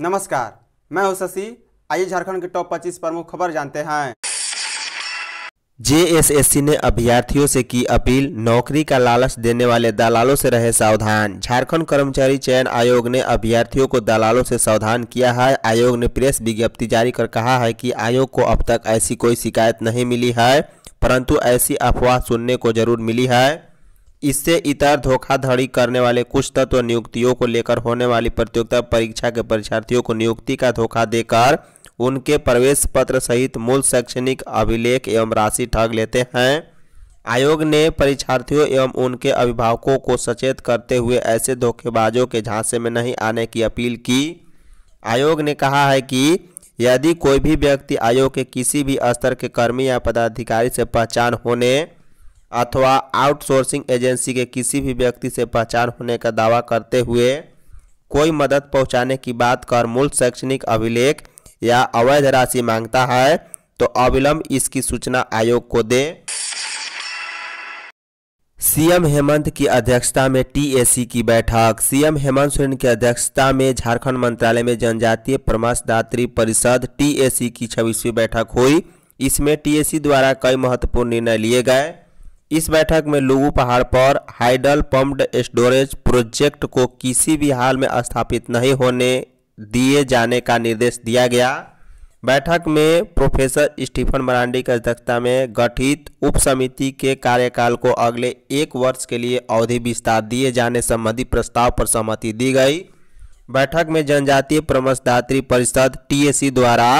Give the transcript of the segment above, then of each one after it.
नमस्कार मैं हूं शशि आइए झारखंड के टॉप 25 प्रमुख खबर जानते हैं जेएसएससी ने अभ्यर्थियों से की अपील नौकरी का लालच देने वाले दलालों से रहे सावधान झारखंड कर्मचारी चयन आयोग ने अभ्यर्थियों को दलालों से सावधान किया है आयोग ने प्रेस विज्ञप्ति जारी कर कहा है कि आयोग को अब तक ऐसी कोई शिकायत नहीं मिली है परंतु ऐसी अफवाह सुनने को जरूर मिली है इससे इतर धोखाधड़ी करने वाले कुछ तत्व नियुक्तियों को लेकर होने वाली प्रतियोगिता परीक्षा के परीक्षार्थियों को नियुक्ति का धोखा देकर उनके प्रवेश पत्र सहित मूल शैक्षणिक अभिलेख एवं राशि ठग लेते हैं आयोग ने परीक्षार्थियों एवं उनके अभिभावकों को सचेत करते हुए ऐसे धोखेबाजों के झांसे में नहीं आने की अपील की आयोग ने कहा है कि यदि कोई भी व्यक्ति आयोग के किसी भी स्तर के कर्मी या पदाधिकारी से पहचान होने अथवा आउटसोर्सिंग एजेंसी के किसी भी व्यक्ति से पहचान होने का दावा करते हुए कोई मदद पहुंचाने की बात कर मूल शैक्षणिक अभिलेख या अवैध राशि मांगता है तो अविलंब इसकी सूचना आयोग को दे सीएम हेमंत की अध्यक्षता में टीएसी की बैठक सीएम हेमंत सोरेन की अध्यक्षता में झारखंड मंत्रालय में जनजातीय परामर्शदात्री परिषद टीएसी की छब्बीसवीं बैठक हुई इसमें टीएसी द्वारा कई महत्वपूर्ण निर्णय लिए गए इस बैठक में लुगु पहाड़ पर हाइडल पम्प्ड स्टोरेज प्रोजेक्ट को किसी भी हाल में स्थापित नहीं होने दिए जाने का निर्देश दिया गया बैठक में प्रोफेसर स्टीफन मरांडी की अध्यक्षता में गठित उप समिति के कार्यकाल को अगले एक वर्ष के लिए अवधि विस्तार दिए जाने संबंधी प्रस्ताव पर सहमति दी गई बैठक में जनजातीय परमर्शदात्री परिषद टीएसी द्वारा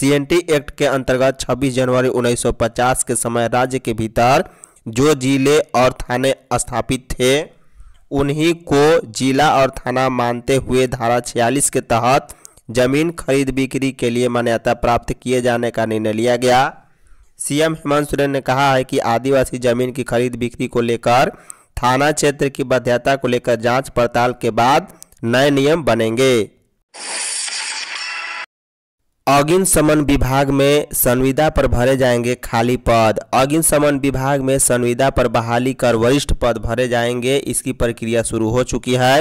सीएनटी एक्ट के अंतर्गत 26 जनवरी 1950 के समय राज्य के भीतर जो जिले और थाने स्थापित थे उन्हीं को जिला और थाना मानते हुए धारा छियालीस के तहत जमीन खरीद बिक्री के लिए मान्यता प्राप्त किए जाने का निर्णय लिया गया सीएम हेमंत सोरेन ने कहा है कि आदिवासी जमीन की खरीद बिक्री को लेकर थाना क्षेत्र की बाध्यता को लेकर जांच पड़ताल के बाद नए नियम बनेंगे अगिन समन विभाग में संविदा पर भरे जाएंगे खाली पद अगिन समन विभाग में संविदा पर बहाली कर वरिष्ठ पद भरे जाएंगे इसकी प्रक्रिया शुरू हो चुकी है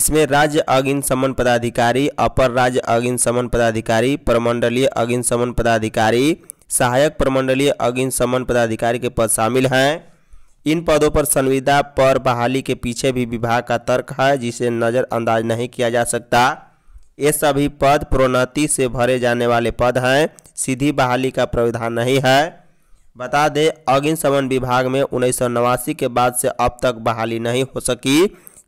इसमें राज्य अगिन समन पदाधिकारी अपर राज्य अगिन समन पदाधिकारी प्रमंडलीय अगिन समन पदाधिकारी सहायक प्रमंडलीय अगिन समन पदाधिकारी के पद शामिल हैं इन पदों पर संविदा पर बहाली के पीछे भी विभाग का तर्क है जिसे नज़रअंदाज नहीं किया जा सकता ये सभी पद प्रोन्नति से भरे जाने वाले पद हैं सीधी बहाली का प्रावधान नहीं है बता दें अग्निशमन विभाग में उन्नीस के बाद से अब तक बहाली नहीं हो सकी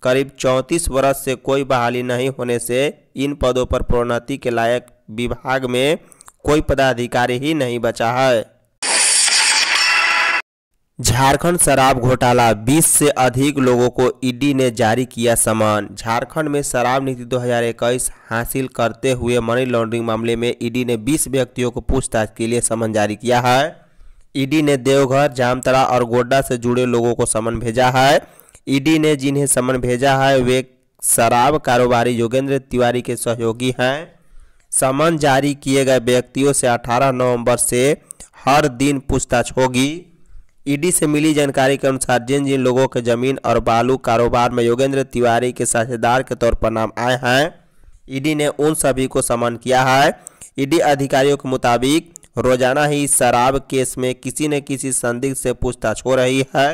करीब 34 वर्ष से कोई बहाली नहीं होने से इन पदों पर प्रोन्नति के लायक विभाग में कोई पदाधिकारी ही नहीं बचा है झारखंड शराब घोटाला 20 से अधिक लोगों को ईडी ने जारी किया समन झारखंड में शराब नीति 2021 हासिल करते हुए मनी लॉन्ड्रिंग मामले में ईडी ने 20 व्यक्तियों को पूछताछ के लिए समन जारी किया है ईडी ने देवघर जामतरा और गोड्डा से जुड़े लोगों को समन भेजा है ईडी ने जिन्हें समन भेजा है वे शराब कारोबारी योगेंद्र तिवारी के सहयोगी हैं समन जारी किए गए व्यक्तियों से अठारह नवम्बर से हर दिन पूछताछ होगी ईडी से मिली जानकारी के अनुसार जिन जिन लोगों के जमीन और बालू कारोबार में योगेंद्र तिवारी के साझेदार के तौर पर नाम आए हैं ईडी ने उन सभी को समन किया है ईडी अधिकारियों के मुताबिक रोजाना ही शराब केस में किसी न किसी संदिग्ध से पूछताछ हो रही है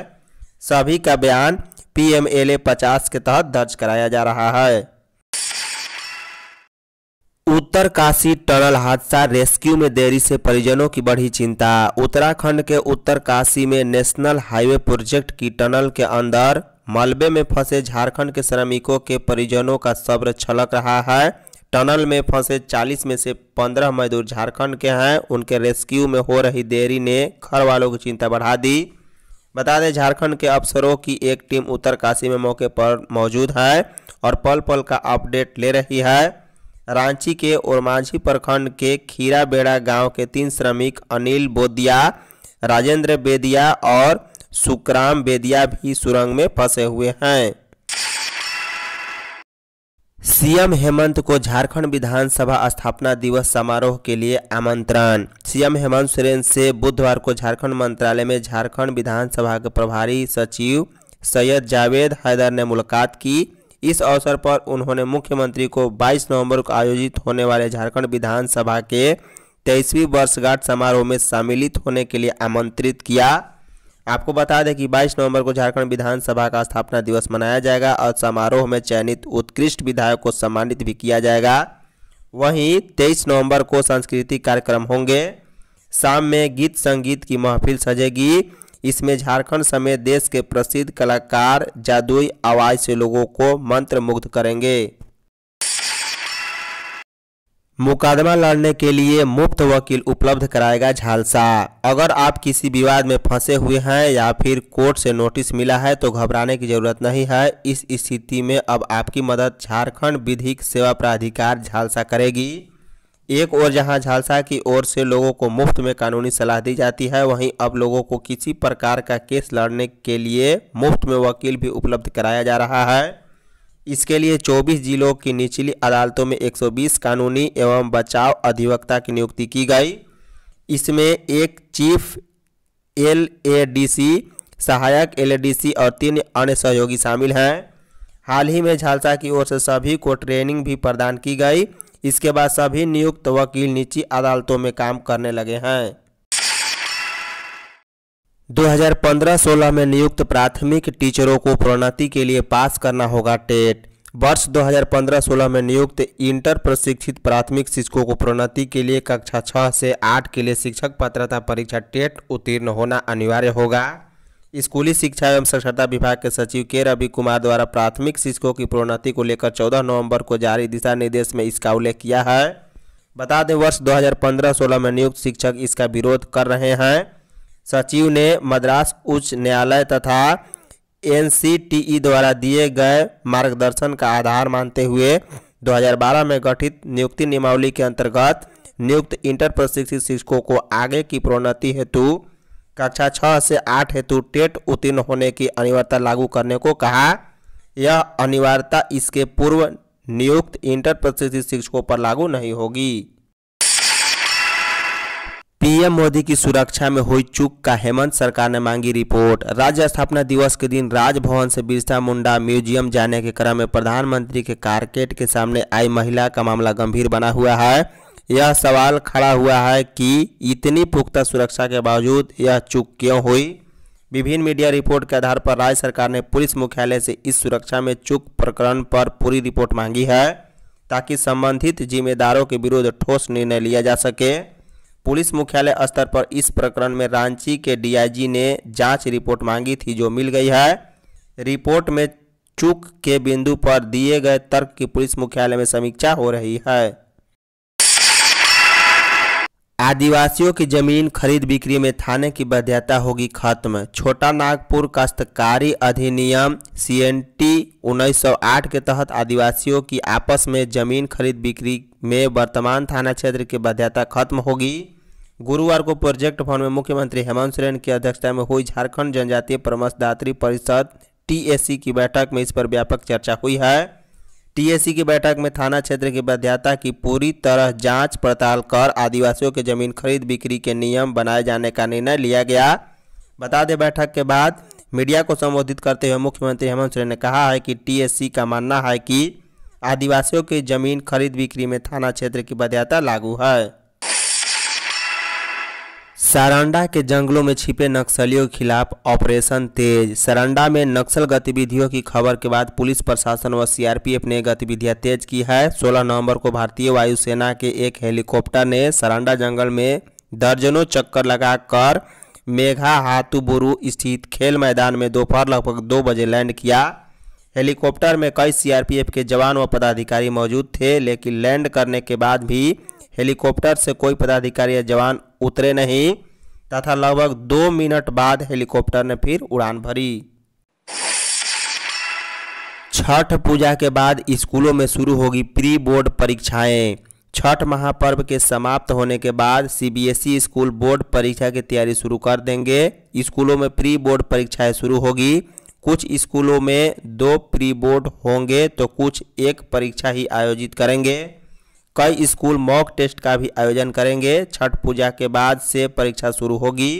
सभी का बयान पीएमएलए 50 के तहत दर्ज कराया जा रहा है उत्तरकाशी टनल हादसा रेस्क्यू में देरी से परिजनों की बढ़ी चिंता उत्तराखंड के उत्तरकाशी में नेशनल हाईवे प्रोजेक्ट की टनल के अंदर मलबे में फंसे झारखंड के श्रमिकों के परिजनों का सब्र छलक रहा है टनल में फंसे 40 में से 15 मजदूर झारखंड के हैं उनके रेस्क्यू में हो रही देरी ने घर वालों की चिंता बढ़ा दी बता दें झारखंड के अफसरों की एक टीम उत्तरकाशी में मौके पर मौजूद है और पल पल का अपडेट ले रही है रांची के ओरमांझी प्रखंड के खीराबेड़ा गांव के तीन श्रमिक अनिल बोदिया राजेंद्र बेदिया और सुकराम बेदिया भी सुरंग में फंसे हुए हैं सीएम हेमंत को झारखंड विधानसभा स्थापना दिवस समारोह के लिए आमंत्रण सीएम हेमंत सोरेन से बुधवार को झारखंड मंत्रालय में झारखंड विधानसभा के प्रभारी सचिव सैयद जावेद हैदर ने मुलाकात की इस अवसर पर उन्होंने मुख्यमंत्री को 22 नवंबर को आयोजित होने वाले झारखंड विधानसभा के तेईसवीं वर्षगांठ समारोह में सम्मिलित होने के लिए आमंत्रित किया आपको बता दें कि 22 नवंबर को झारखंड विधानसभा का स्थापना दिवस मनाया जाएगा और समारोह में चयनित उत्कृष्ट विधायक को सम्मानित भी किया जाएगा वहीं तेईस नवम्बर को सांस्कृतिक कार्यक्रम होंगे शाम में गीत संगीत की महफिल सजेगी इसमें झारखंड समेत देश के प्रसिद्ध कलाकार जादुई आवाज से लोगों को मंत्र मुग्ध करेंगे मुकदमा लड़ने के लिए मुफ्त वकील उपलब्ध कराएगा झालसा अगर आप किसी विवाद में फंसे हुए हैं या फिर कोर्ट से नोटिस मिला है तो घबराने की जरूरत नहीं है इस स्थिति में अब आपकी मदद झारखंड विधिक सेवा प्राधिकार झालसा करेगी एक और जहां झालसा की ओर से लोगों को मुफ्त में कानूनी सलाह दी जाती है वहीं अब लोगों को किसी प्रकार का केस लड़ने के लिए मुफ्त में वकील भी उपलब्ध कराया जा रहा है इसके लिए 24 जिलों की निचली अदालतों में 120 कानूनी एवं बचाव अधिवक्ता की नियुक्ति की गई इसमें एक चीफ एल सहायक एल और तीन अन्य सहयोगी शामिल हैं हाल ही में झालसा की ओर से सभी को ट्रेनिंग भी प्रदान की गई इसके बाद सभी नियुक्त वकील निची अदालतों में काम करने लगे हैं 2015-16 में नियुक्त प्राथमिक टीचरों को प्रोन्नति के लिए पास करना होगा टेट वर्ष 2015-16 में नियुक्त इंटर प्रशिक्षित प्राथमिक शिक्षकों को प्रोन्नति के लिए कक्षा छः से आठ के लिए शिक्षक पात्रता परीक्षा टेट उत्तीर्ण होना अनिवार्य होगा स्कूली शिक्षा एवं साक्षरता विभाग के सचिव के रवि कुमार द्वारा प्राथमिक शिक्षकों की प्रोन्नति को लेकर 14 नवंबर को जारी दिशा निर्देश में इसका उल्लेख किया है बता दें वर्ष 2015-16 में नियुक्त शिक्षक इसका विरोध कर रहे हैं सचिव ने मद्रास उच्च न्यायालय तथा एनसीटीई द्वारा दिए गए मार्गदर्शन का आधार मानते हुए दो में गठित नियुक्ति नियमावली के अंतर्गत नियुक्त इंटर प्रशिक्षित शिक्षकों को आगे की प्रोन्नति हेतु कक्षा छः से आठ हेतु टेट उत्तीर्ण होने की अनिवार्यता लागू करने को कहा यह अनिवार्यता इसके पूर्व नियुक्त इंटर प्रशिक्षित शिक्षकों पर लागू नहीं होगी पीएम मोदी की सुरक्षा में हुई चूक का हेमंत सरकार ने मांगी रिपोर्ट राज्य स्थापना दिवस के दिन राजभवन से बिरसा मुंडा म्यूजियम जाने के क्रम में प्रधानमंत्री के कारकेट के सामने आई महिला का मामला गंभीर बना हुआ है यह सवाल खड़ा हुआ है कि इतनी पुख्ता सुरक्षा के बावजूद यह चूक क्यों हुई विभिन्न मीडिया रिपोर्ट के आधार पर राज्य सरकार ने पुलिस मुख्यालय से इस सुरक्षा में चूक प्रकरण पर पूरी रिपोर्ट मांगी है ताकि संबंधित जिम्मेदारों के विरुद्ध ठोस निर्णय लिया जा सके पुलिस मुख्यालय स्तर पर इस प्रकरण में रांची के डीआईजी ने जांच रिपोर्ट मांगी थी जो मिल गई है रिपोर्ट में चूक के बिंदु पर दिए गए तर्क की पुलिस मुख्यालय में समीक्षा हो रही है आदिवासियों की जमीन खरीद बिक्री में थाने की बाध्यता होगी खत्म छोटा नागपुर काश्तकारी अधिनियम सी एन टी उन्नीस के तहत आदिवासियों की आपस में जमीन खरीद बिक्री में वर्तमान थाना क्षेत्र की बाध्यता खत्म होगी गुरुवार को प्रोजेक्ट भवन में मुख्यमंत्री हेमंत सोरेन की अध्यक्षता में हुई झारखंड जनजातीय परमसदात्री परिषद टी की बैठक में इस पर व्यापक चर्चा हुई है टीएसी की बैठक में थाना क्षेत्र के बध्याता की पूरी तरह जांच पड़ताल कर आदिवासियों के जमीन खरीद बिक्री के नियम बनाए जाने का निर्णय लिया गया बता दें बैठक के बाद मीडिया को संबोधित करते हुए मुख्यमंत्री हेमंत सोरेन ने कहा है कि टीएससी का मानना है कि आदिवासियों की जमीन खरीद बिक्री में थाना क्षेत्र की बध्याता लागू है सारंडा के जंगलों में छिपे नक्सलियों के खिलाफ ऑपरेशन तेज सारंडा में नक्सल गतिविधियों की खबर के बाद पुलिस प्रशासन व सीआरपीएफ ने गतिविधियां तेज की है 16 नवंबर को भारतीय वायुसेना के एक हेलीकॉप्टर ने सारंडा जंगल में दर्जनों चक्कर लगाकर मेघा हाथुबुरु स्थित खेल मैदान में दोपहर लगभग दो बजे लैंड किया हेलीकॉप्टर में कई सी के जवान व पदाधिकारी मौजूद थे लेकिन लैंड करने के बाद भी हेलीकॉप्टर से कोई पदाधिकारी या जवान उतरे नहीं तथा लगभग दो मिनट बाद हेलीकॉप्टर ने फिर उड़ान भरी छठ पूजा के बाद स्कूलों में शुरू होगी प्री बोर्ड परीक्षाएं छठ महापर्व के समाप्त होने के बाद सीबीएसई e स्कूल बोर्ड परीक्षा की तैयारी शुरू कर देंगे स्कूलों में प्री बोर्ड परीक्षाएं शुरू होगी कुछ स्कूलों में दो प्री बोर्ड होंगे तो कुछ एक परीक्षा ही आयोजित करेंगे कई स्कूल मॉक टेस्ट का भी आयोजन करेंगे छठ पूजा के बाद से परीक्षा शुरू होगी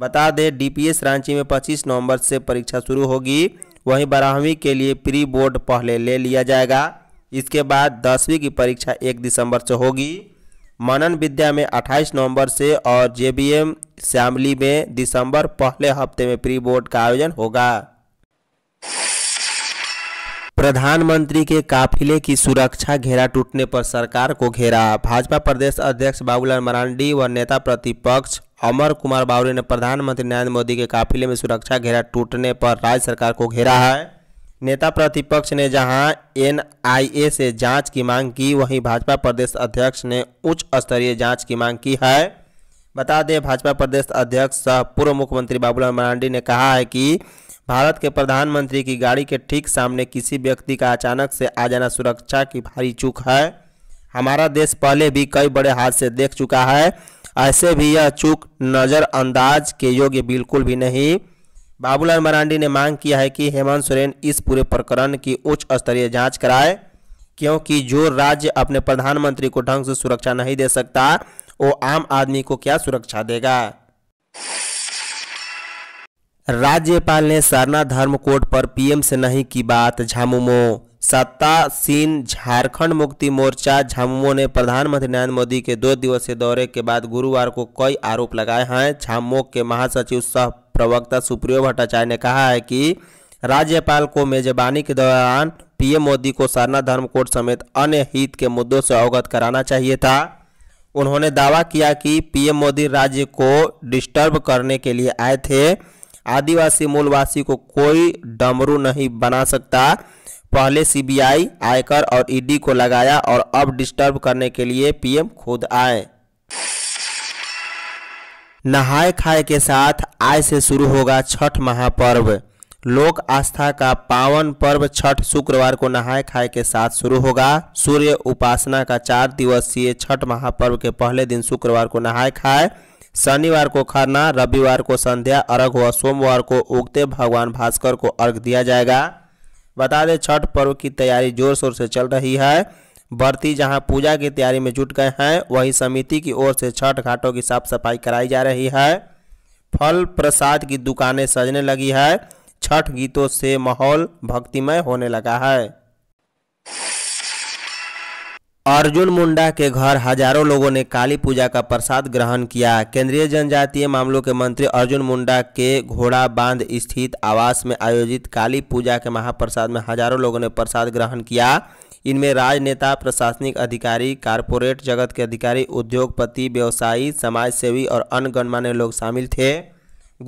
बता दें डीपीएस रांची में 25 नवंबर से परीक्षा शुरू होगी वहीं बारहवीं के लिए प्री बोर्ड पहले ले लिया जाएगा इसके बाद दसवीं की परीक्षा एक दिसंबर से होगी मनन विद्या में 28 नवंबर से और जे श्यामली में दिसंबर पहले हफ्ते में प्री बोर्ड का आयोजन होगा प्रधानमंत्री के काफिले की सुरक्षा घेरा टूटने पर सरकार को घेरा भाजपा प्रदेश अध्यक्ष बाबूलाल मरांडी व नेता प्रतिपक्ष अमर कुमार बावरी ने प्रधानमंत्री नरेंद्र मोदी के काफिले में सुरक्षा घेरा टूटने पर राज्य सरकार को घेरा है नेता प्रतिपक्ष ने जहां एनआईए से जांच की मांग की वहीं भाजपा प्रदेश अध्यक्ष ने उच्च स्तरीय जांच की मांग की है बता दें भाजपा प्रदेश अध्यक्ष सह पूर्व मुख्यमंत्री बाबूलाल मरांडी ने कहा है कि भारत के प्रधानमंत्री की गाड़ी के ठीक सामने किसी व्यक्ति का अचानक से आ जाना सुरक्षा की भारी चूक है हमारा देश पहले भी कई बड़े हादसे देख चुका है ऐसे भी यह चूक नज़रअंदाज के योग्य बिल्कुल भी नहीं बाबूलाल मरांडी ने मांग किया है कि हेमंत सोरेन इस पूरे प्रकरण की उच्च स्तरीय जांच कराए क्योंकि जो राज्य अपने प्रधानमंत्री को ढंग से सुरक्षा नहीं दे सकता वो आम आदमी को क्या सुरक्षा देगा राज्यपाल ने सरना धर्म कोड पर पीएम से नहीं की बात झामुमो सत्तासीन झारखंड मुक्ति मोर्चा झामुमो ने प्रधानमंत्री नरेंद्र मोदी के दो दिवसीय दौरे के बाद गुरुवार को कई आरोप लगाए हैं झामुमो के महासचिव सह प्रवक्ता सुप्रियो भट्टाचार्य ने कहा है कि राज्यपाल को मेजबानी के दौरान पीएम मोदी को सरना धर्म कोड समेत अन्य हित के मुद्दों से अवगत कराना चाहिए था उन्होंने दावा किया कि पीएम मोदी राज्य को डिस्टर्ब करने के लिए आए थे आदिवासी मूलवासी को कोई डमरू नहीं बना सकता पहले सीबीआई आयकर और ईडी को लगाया और अब डिस्टर्ब करने के लिए पीएम खुद आए नहाए खाए के साथ आज से शुरू होगा छठ महापर्व लोक आस्था का पावन पर्व छठ शुक्रवार को नहाए खाए के साथ शुरू होगा सूर्य उपासना का चार दिवसीय छठ महापर्व के पहले दिन शुक्रवार को नहाए खाए शनिवार को खरना रविवार को संध्या अर्घ व सोमवार को उगते भगवान भास्कर को अर्घ दिया जाएगा बता दें छठ पर्व की तैयारी जोर शोर से चल रही है भर्ती जहां पूजा की तैयारी में जुट गए हैं वहीं समिति की ओर से छठ घाटों की साफ सफाई कराई जा रही है फल प्रसाद की दुकानें सजने लगी है छठ गीतों से माहौल भक्तिमय होने लगा है अर्जुन मुंडा के घर हजारों लोगों ने काली पूजा का प्रसाद ग्रहण किया केंद्रीय जनजातीय मामलों के मंत्री अर्जुन मुंडा के घोड़ा बांध स्थित आवास में आयोजित काली पूजा के महाप्रसाद में हजारों लोगों ने प्रसाद ग्रहण किया इनमें राजनेता प्रशासनिक अधिकारी कारपोरेट जगत के अधिकारी उद्योगपति व्यवसायी समाजसेवी और अन्य गणमान्य लोग शामिल थे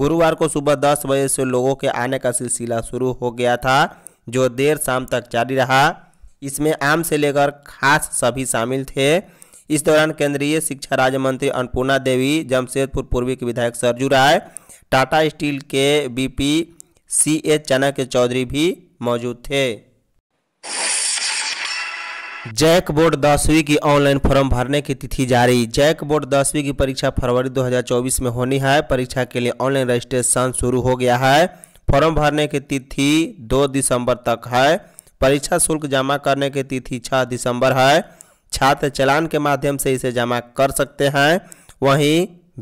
गुरुवार को सुबह दस बजे से लोगों के आने का सिलसिला शुरू हो गया था जो देर शाम तक जारी रहा इसमें आम से लेकर खास सभी शामिल थे इस दौरान केंद्रीय शिक्षा राज्य मंत्री अन्नपूर्णा देवी जमशेदपुर पूर्वी के विधायक Saryu Rai Tata Steel BP C H एच चना के चौधरी भी मौजूद थे जैक बोर्ड दसवीं की ऑनलाइन फॉर्म भरने की तिथि जारी जैक बोर्ड दसवीं की परीक्षा फरवरी 2024 में होनी है परीक्षा के लिए ऑनलाइन रजिस्ट्रेशन शुरू हो गया है फॉर्म भरने की तिथि 2 दिसंबर तक है परीक्षा शुल्क जमा करने की तिथि छः दिसंबर है छात्र चलान के माध्यम से इसे जमा कर सकते हैं वहीं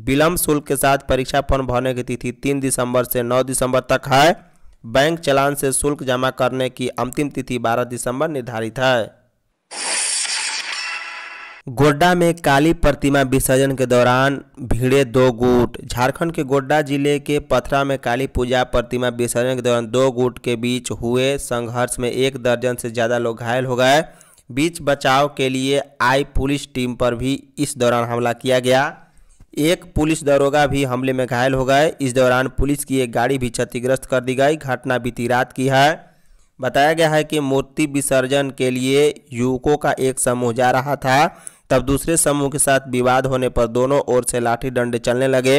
विलम्ब शुल्क के साथ परीक्षा फॉर्म भरने की तिथि तीन दिसंबर से नौ दिसंबर तक है बैंक चलान से शुल्क जमा करने की अंतिम तिथि बारह दिसंबर निर्धारित है गोड्डा में काली प्रतिमा विसर्जन के दौरान भिड़े दो गुट झारखंड के गोड्डा जिले के पथरा में काली पूजा प्रतिमा विसर्जन के दौरान दो गुट के बीच हुए संघर्ष में एक दर्जन से ज़्यादा लोग घायल हो गए बीच बचाव के लिए आई पुलिस टीम पर भी इस दौरान हमला किया गया एक पुलिस दरोगा भी हमले में घायल हो गए इस दौरान पुलिस की एक गाड़ी भी क्षतिग्रस्त कर दी गई घटना बीती रात की है बताया गया है कि मूर्ति विसर्जन के लिए युवकों का एक समूह जा रहा था तब दूसरे समूह के साथ विवाद होने पर दोनों ओर से लाठी डंडे चलने लगे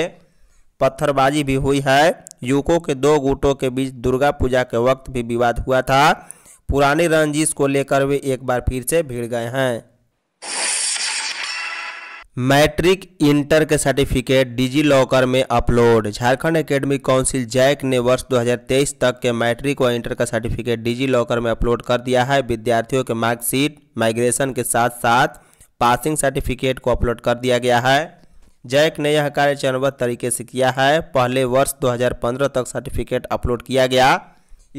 पत्थरबाजी भी हुई है युवकों के दो गुटों के बीच दुर्गा पूजा के वक्त भी विवाद हुआ था पुरानी रंजिश को लेकर वे एक बार फिर से भिड़ गए हैं मैट्रिक इंटर के सर्टिफिकेट डिजी लॉकर में upload Jharkhand Academic Council JAC ने वर्ष 2023 तक के मैट्रिक व इंटर का सर्टिफिकेट डिजी लॉकर में अपलोड कर दिया है विद्यार्थियों के मार्कशीट माइग्रेशन के साथ साथ पासिंग सर्टिफिकेट को अपलोड कर दिया गया है जैक ने यह कार्य चरणबद्ध तरीके से किया है पहले वर्ष 2015 तक सर्टिफिकेट अपलोड किया गया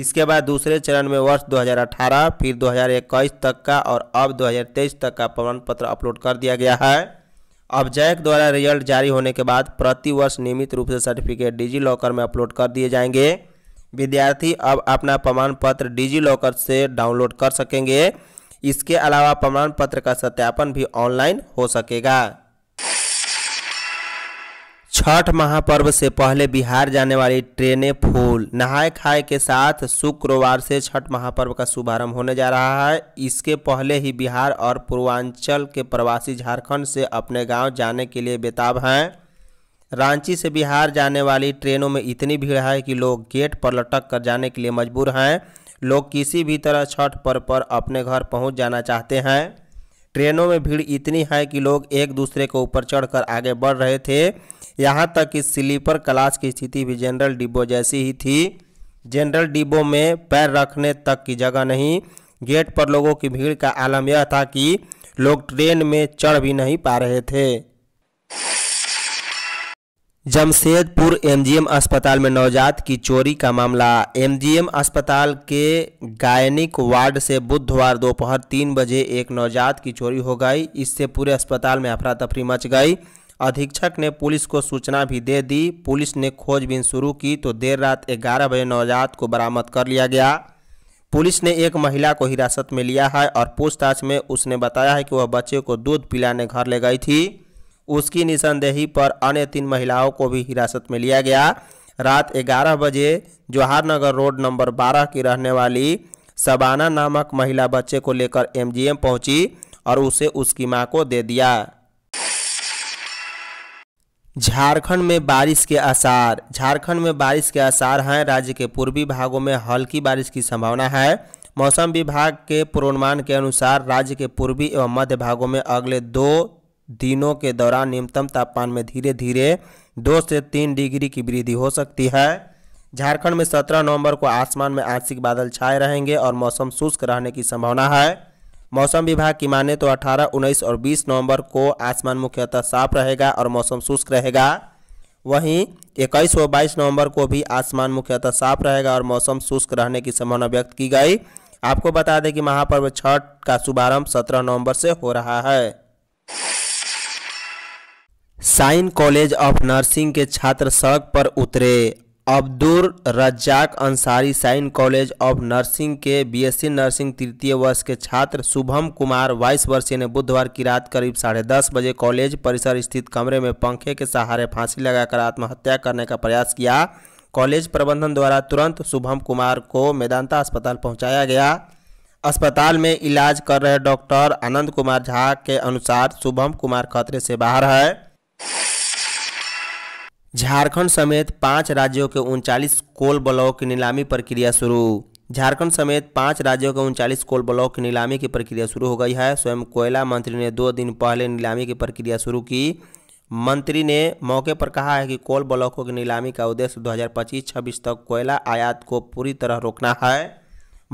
इसके बाद दूसरे चरण में वर्ष 2018 फिर 2021 तक का और अब 2023 तक का प्रमाण पत्र अपलोड कर दिया गया है अब जैक द्वारा रिजल्ट जारी होने के बाद प्रति वर्ष नियमित रूप से सर्टिफिकेट डिजी लॉकर में अपलोड कर दिए जाएंगे विद्यार्थी अब अपना प्रमाण पत्र डिजी लॉकर से डाउनलोड कर सकेंगे इसके अलावा प्रमाण पत्र का सत्यापन भी ऑनलाइन हो सकेगा छठ महापर्व से पहले बिहार जाने वाली ट्रेनें फूल नहाए खाए के साथ शुक्रवार से छठ महापर्व का शुभारंभ होने जा रहा है इसके पहले ही बिहार और पूर्वांचल के प्रवासी झारखंड से अपने गांव जाने के लिए बेताब हैं रांची से बिहार जाने वाली ट्रेनों में इतनी भीड़ है कि लोग गेट पर लटक कर जाने के लिए मजबूर हैं लोग किसी भी तरह छठ पर्व पर अपने घर पहुंच जाना चाहते हैं ट्रेनों में भीड़ इतनी है कि लोग एक दूसरे के ऊपर चढ़कर आगे बढ़ रहे थे यहाँ तक कि स्लीपर क्लास की स्थिति भी जनरल डिब्बो जैसी ही थी जनरल डिब्बो में पैर रखने तक की जगह नहीं गेट पर लोगों की भीड़ का आलम यह था कि लोग ट्रेन में चढ़ भी नहीं पा रहे थे जमशेदपुर एमजीएम अस्पताल में नवजात की चोरी का मामला एमजीएम अस्पताल के गायनिक वार्ड से बुधवार दोपहर तीन बजे एक नवजात की चोरी हो गई इससे पूरे अस्पताल में अफरा तफरी मच गई अधीक्षक ने पुलिस को सूचना भी दे दी पुलिस ने खोजबीन शुरू की तो देर रात ग्यारह बजे नवजात को बरामद कर लिया गया पुलिस ने एक महिला को हिरासत में लिया है और पूछताछ में उसने बताया है कि वह बच्चे को दूध पिलाने घर ले गई थी उसकी निशानदेही पर अन्य तीन महिलाओं को भी हिरासत में लिया गया रात 11 बजे जवाहरनगर रोड नंबर 12 की रहने वाली सबाना नामक महिला बच्चे को लेकर एमजीएम पहुंची और उसे उसकी मां को दे दिया झारखंड में बारिश के आसार झारखंड में बारिश के आसार हैं राज्य के पूर्वी भागों में हल्की बारिश की संभावना है मौसम विभाग के पूर्वानुमान के अनुसार राज्य के पूर्वी एवं मध्य भागों में अगले दो दिनों के दौरान न्यूनतम तापमान में धीरे धीरे दो से तीन डिग्री की वृद्धि हो सकती है झारखंड में सत्रह नवंबर को आसमान में आंशिक बादल छाए रहेंगे और मौसम शुष्क रहने की संभावना है मौसम विभाग की माने तो 18, 19 और 20 नवंबर को आसमान मुख्यतः साफ रहेगा और मौसम शुष्क रहेगा वहीं 21 और 22 नवंबर को भी आसमान मुख्यतः साफ रहेगा और मौसम शुष्क रहने की संभावना व्यक्त की गई आपको बता दें कि महापर्व छठ का शुभारंभ 17 नवंबर से हो रहा है साइन कॉलेज ऑफ नर्सिंग के छात्र सड़क पर उतरे अब्दुल रज्जाक अंसारी साइन कॉलेज ऑफ नर्सिंग के बीएससी नर्सिंग तृतीय वर्ष के छात्र शुभम कुमार बाईस वर्षीय ने बुधवार की रात करीब साढ़े दस बजे कॉलेज परिसर स्थित कमरे में पंखे के सहारे फांसी लगाकर आत्महत्या करने का प्रयास किया कॉलेज प्रबंधन द्वारा तुरंत शुभम कुमार को मेदांता अस्पताल पहुँचाया गया अस्पताल में इलाज कर रहे डॉक्टर आनंद कुमार झा के अनुसार शुभम कुमार खतरे से बाहर है झारखंड समेत पाँच राज्यों के उनचालीस कोल ब्लॉक की नीलामी प्रक्रिया शुरू झारखंड समेत पाँच राज्यों के उनचालीस कोल ब्लॉक की नीलामी की प्रक्रिया शुरू हो गई है स्वयं कोयला मंत्री ने दो दिन पहले नीलामी की प्रक्रिया शुरू की मंत्री ने मौके पर कहा है कि कोल ब्लॉकों की नीलामी का उद्देश्य 2025-26 तक कोयला आयात को पूरी तरह रोकना है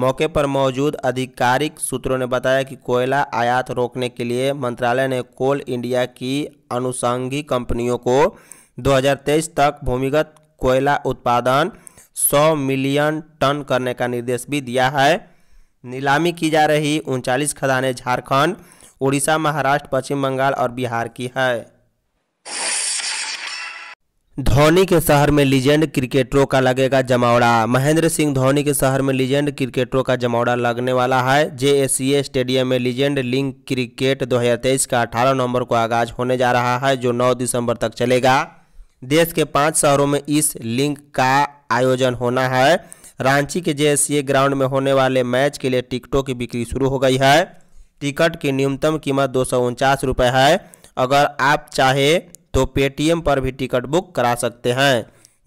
मौके पर मौजूद आधिकारिक सूत्रों ने बताया कि कोयला आयात रोकने के लिए मंत्रालय ने कोल इंडिया की अनुषंगी कंपनियों को 2023 तक भूमिगत कोयला उत्पादन 100 मिलियन टन करने का निर्देश भी दिया है नीलामी की जा रही उनचालीस खदानें झारखंड उड़ीसा महाराष्ट्र पश्चिम बंगाल और बिहार की है धोनी के शहर में लीजेंड क्रिकेटरों का लगेगा जमावड़ा महेंद्र सिंह धोनी के शहर में लीजेंड क्रिकेटरों का जमावड़ा लगने वाला है जे स्टेडियम में लीजेंड लिंग क्रिकेट 2023 का 18 नवंबर को आगाज होने जा रहा है जो 9 दिसंबर तक चलेगा देश के पांच शहरों में इस लिंक का आयोजन होना है रांची के जे ग्राउंड में होने वाले मैच के लिए टिकटों की बिक्री शुरू हो गई है टिकट की न्यूनतम कीमत दो सौ है अगर आप चाहे तो पेटीएम पर भी टिकट बुक करा सकते हैं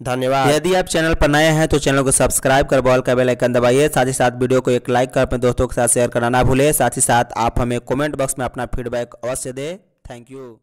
धन्यवाद यदि आप चैनल पर नए हैं तो चैनल को सब्सक्राइब कर बॉल का बेल आइकन दबाइए साथ ही साथ वीडियो को एक लाइक कर अपने दोस्तों के साथ शेयर करना ना भूलें साथ ही साथ आप हमें कमेंट बॉक्स में अपना फीडबैक अवश्य दें थैंक यू